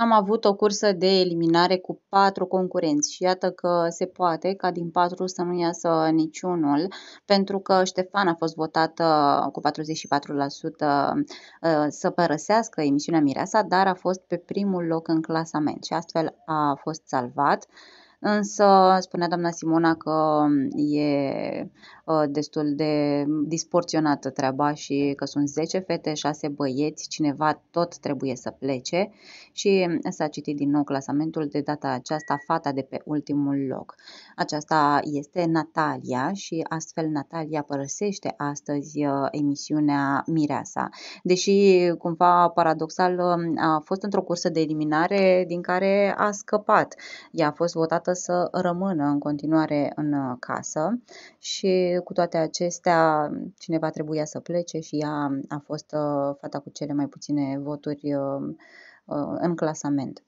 am avut o cursă de eliminare cu patru concurenți și iată că se poate ca din patru să nu iasă niciunul, pentru că Ștefan a fost votat cu 44% uh, să părăsească emisiunea Mireasa, dar a fost pe primul loc în clasament și astfel a fost salvat însă spunea doamna Simona că mm, e ă, destul de disproporționată treaba și că sunt 10 fete, 6 băieți, cineva tot trebuie să plece și s-a citit din nou clasamentul de data aceasta fata de pe ultimul loc. Aceasta este Natalia și astfel Natalia părăsește astăzi ă, emisiunea Mireasa. Deși cumva paradoxal ă, a fost într-o cursă de eliminare din care a scăpat. Ea a fost votată obligată să rămână în continuare în uh, casă și cu toate acestea cineva trebuia să plece și ea a fost uh, fata cu cele mai puține voturi uh, în clasament.